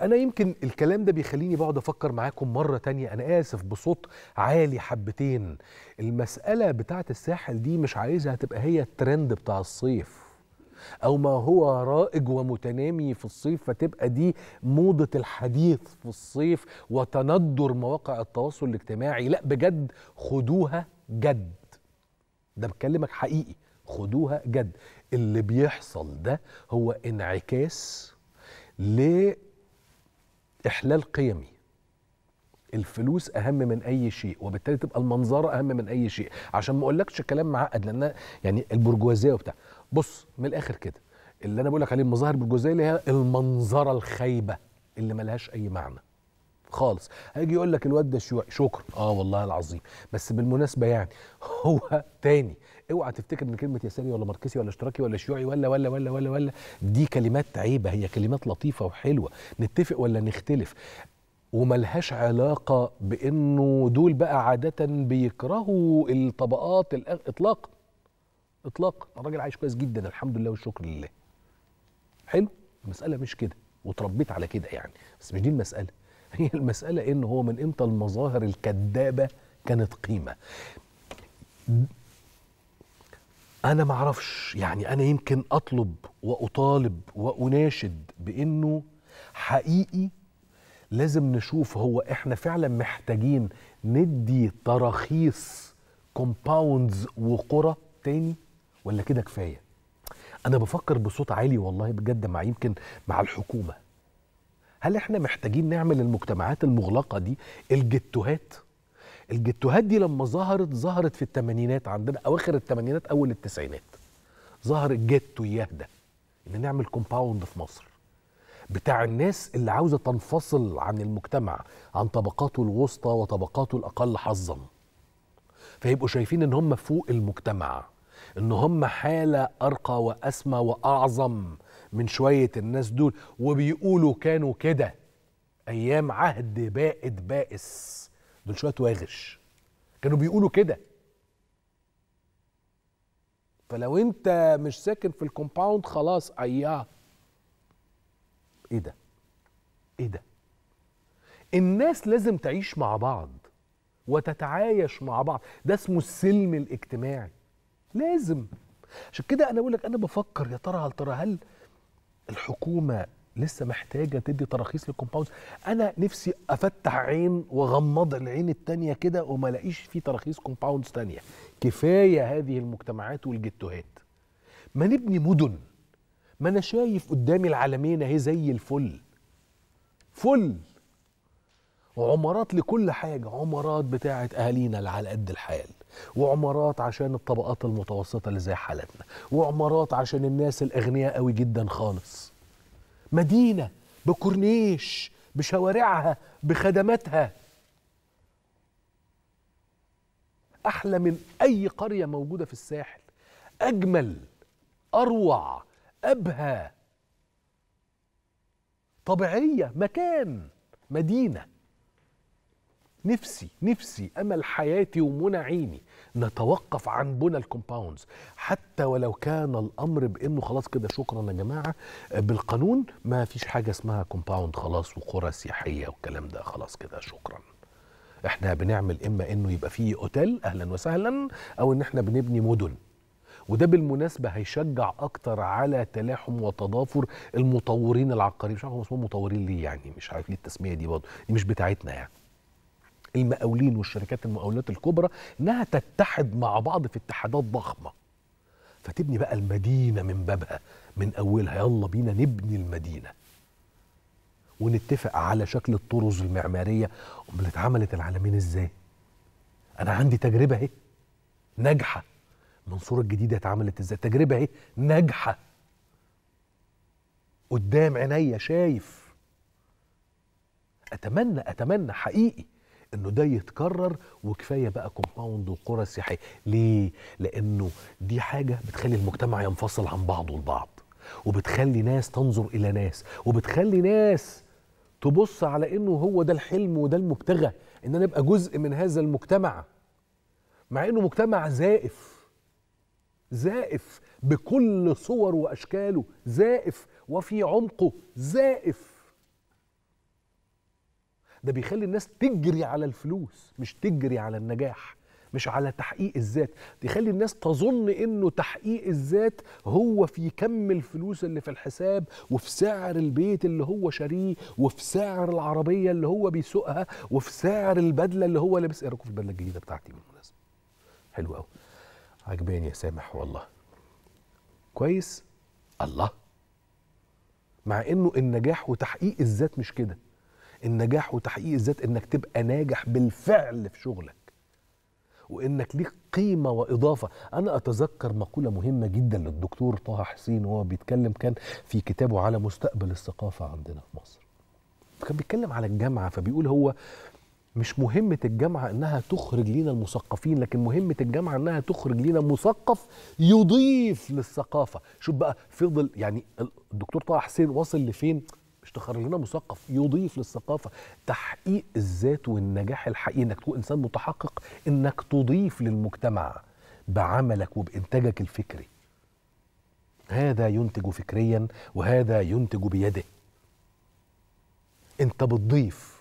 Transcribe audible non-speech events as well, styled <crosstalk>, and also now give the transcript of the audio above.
انا يمكن الكلام ده بيخليني بقعد افكر معاكم مره تانية انا اسف بصوت عالي حبتين المساله بتاعه الساحل دي مش عايزها تبقى هي الترند بتاع الصيف او ما هو رائج ومتنامي في الصيف فتبقى دي موضه الحديث في الصيف وتندر مواقع التواصل الاجتماعي لا بجد خدوها جد ده بكلمك حقيقي خدوها جد اللي بيحصل ده هو انعكاس ليه إحلال قيمي الفلوس اهم من اي شيء وبالتالي تبقى المنظره اهم من اي شيء عشان ما اقولكش كلام معقد لان يعني البرجوازيه وبتاع بص من الاخر كده اللي انا بقولك عليه المظاهر البرجوازيه اللي هي المنظره الخايبه اللي ملهاش اي معنى خالص هيجي يقول لك الواد ده شيوعي شكرا اه والله العظيم بس بالمناسبه يعني <laughs> هو تاني اوعى تفتكر ان كلمه يساري ولا ماركسي ولا اشتراكي ولا شيوعي ولا ولا ولا ولا ولا دي كلمات عيبه هي كلمات لطيفه وحلوه نتفق ولا نختلف وملهاش علاقه بانه دول بقى عاده بيكرهوا الطبقات اطلاقا اطلاقا الراجل عايش كويس جدا الحمد لله والشكر لله حلو المساله مش كده وتربيت على كده يعني بس مش دي المساله <laughs> هي المسألة إن هو من إمتى المظاهر الكذابة كانت قيمة أنا ما اعرفش يعني أنا يمكن أطلب وأطالب وأناشد بإنه حقيقي لازم نشوف هو إحنا فعلا محتاجين ندي تراخيص كومباوندز وقرى تاني ولا كده كفايه انا بفكر بصوت عالي والله بجد مع يمكن مع الحكومه هل احنا محتاجين نعمل المجتمعات المغلقه دي الجتوهات الجتوهات دي لما ظهرت ظهرت في الثمانينات عندنا اواخر الثمانينات اول التسعينات ظهر الجتو يهدى ان نعمل كومباوند في مصر بتاع الناس اللي عاوزه تنفصل عن المجتمع عن طبقاته الوسطى وطبقاته الاقل حظا فيبقوا شايفين ان هم فوق المجتمع ان هم حاله ارقى واسمى واعظم من شوية الناس دول وبيقولوا كانوا كده أيام عهد بائد بائس دول شوية واغش كانوا بيقولوا كده فلو انت مش ساكن في الكومباوند خلاص اياه ايه ده ايه ده الناس لازم تعيش مع بعض وتتعايش مع بعض ده اسمه السلم الاجتماعي لازم عشان كده انا اقول لك انا بفكر يا ترى هل ترى هل الحكومه لسه محتاجه تدي تراخيص للكومباوندز انا نفسي افتح عين واغمض العين التانية كده وما الاقيش في تراخيص كومباوندز تانية كفايه هذه المجتمعات والجتوهات ما نبني مدن ما انا شايف قدامي العالمين اهي زي الفل فل عمارات لكل حاجة عمارات بتاعة أهالينا اللي على قد الحال وعمارات عشان الطبقات المتوسطة اللي زي حالتنا وعمارات عشان الناس الأغنياء قوي جدا خالص مدينة بكورنيش بشوارعها بخدماتها أحلى من أي قرية موجودة في الساحل أجمل أروع أبهى طبيعية مكان مدينه نفسي نفسي امل حياتي ومنى عيني نتوقف عن بنى الكومباوندز حتى ولو كان الامر بانه خلاص كده شكرا يا جماعه بالقانون ما فيش حاجه اسمها كومباوند خلاص وقرى سياحيه والكلام ده خلاص كده شكرا احنا بنعمل اما انه يبقى فيه اوتيل اهلا وسهلا او ان احنا بنبني مدن وده بالمناسبة هيشجع أكتر على تلاحم وتضافر المطورين العقاريين مش عارف هم اسمهم مطورين ليه يعني مش عارف ليه التسمية دي برضه دي مش بتاعتنا يعني المقاولين والشركات المقاولات الكبرى انها تتحد مع بعض في اتحادات ضخمه فتبني بقى المدينه من بابها من اولها يلا بينا نبني المدينه ونتفق على شكل الطرز المعماريه امال اتعملت العالمين ازاي انا عندي تجربه اهي ناجحه المنصوره الجديده اتعملت ازاي تجربه اهي ناجحه قدام عينيا شايف اتمنى اتمنى حقيقي انه ده يتكرر وكفايه بقى كومباوند وقرى سياحيه ليه لانه دي حاجه بتخلي المجتمع ينفصل عن بعضه البعض وبتخلي ناس تنظر الى ناس وبتخلي ناس تبص على انه هو ده الحلم وده المبتغى ان انا ابقى جزء من هذا المجتمع مع انه مجتمع زائف زائف بكل صوره واشكاله زائف وفي عمقه زائف ده بيخلي الناس تجري على الفلوس مش تجري على النجاح مش على تحقيق الذات تخلي الناس تظن انه تحقيق الذات هو في كم الفلوس اللي في الحساب وفي سعر البيت اللي هو شاريه وفي سعر العربيه اللي هو بيسوقها وفي سعر البدله اللي هو لابس ايه في البدله الجديده بتاعتي بالمناسبه حلو قوي عجباني يا سامح والله كويس الله مع انه النجاح وتحقيق الذات مش كده النجاح وتحقيق الذات انك تبقى ناجح بالفعل في شغلك وانك ليك قيمه واضافه انا اتذكر مقوله مهمه جدا للدكتور طه حسين وهو بيتكلم كان في كتابه على مستقبل الثقافه عندنا في مصر فكان بيتكلم على الجامعه فبيقول هو مش مهمة الجامعة إنها تخرج لينا المثقفين لكن مهمة الجامعة إنها تخرج لينا مثقف يضيف للثقافة شوف بقى فضل يعني الدكتور طه حسين وصل لفين مش تخرج لنا مثقف يضيف للثقافه تحقيق الذات والنجاح الحقيقي انك تكون انسان متحقق انك تضيف للمجتمع بعملك وبانتاجك الفكري هذا ينتج فكريا وهذا ينتج بيده انت بتضيف